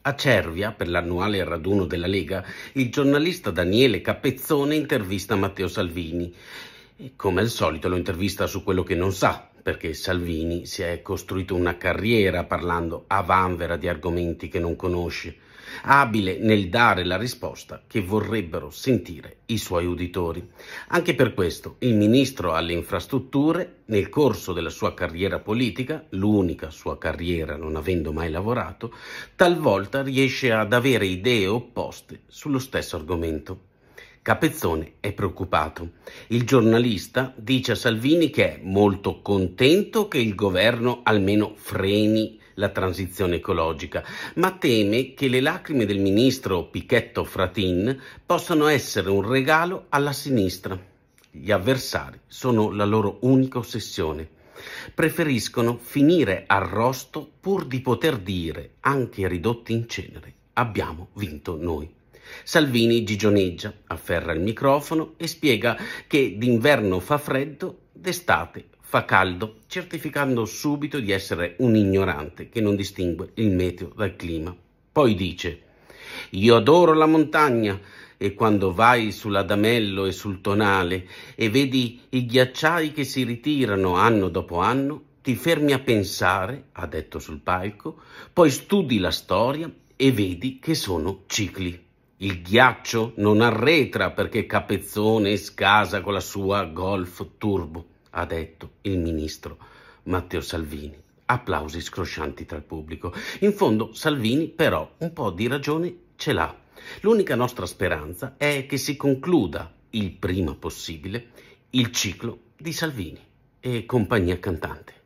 A Cervia, per l'annuale raduno della Lega, il giornalista Daniele Capezzone intervista Matteo Salvini. E come al solito lo intervista su quello che non sa, perché Salvini si è costruito una carriera parlando a vanvera di argomenti che non conosce, abile nel dare la risposta che vorrebbero sentire i suoi uditori. Anche per questo il ministro alle infrastrutture, nel corso della sua carriera politica, l'unica sua carriera non avendo mai lavorato, talvolta riesce ad avere idee opposte sullo stesso argomento. Capezzone è preoccupato. Il giornalista dice a Salvini che è molto contento che il governo almeno freni la transizione ecologica, ma teme che le lacrime del ministro Pichetto Fratin possano essere un regalo alla sinistra. Gli avversari sono la loro unica ossessione. Preferiscono finire arrosto pur di poter dire, anche ridotti in cenere, abbiamo vinto noi. Salvini gigioneggia, afferra il microfono e spiega che d'inverno fa freddo, d'estate fa caldo, certificando subito di essere un ignorante che non distingue il meteo dal clima. Poi dice, io adoro la montagna e quando vai sull'Adamello e sul Tonale e vedi i ghiacciai che si ritirano anno dopo anno, ti fermi a pensare, ha detto sul palco, poi studi la storia e vedi che sono cicli. Il ghiaccio non arretra perché Capezzone scasa con la sua Golf Turbo, ha detto il ministro Matteo Salvini. Applausi scroscianti tra il pubblico. In fondo Salvini però un po' di ragione ce l'ha. L'unica nostra speranza è che si concluda il prima possibile il ciclo di Salvini e compagnia cantante.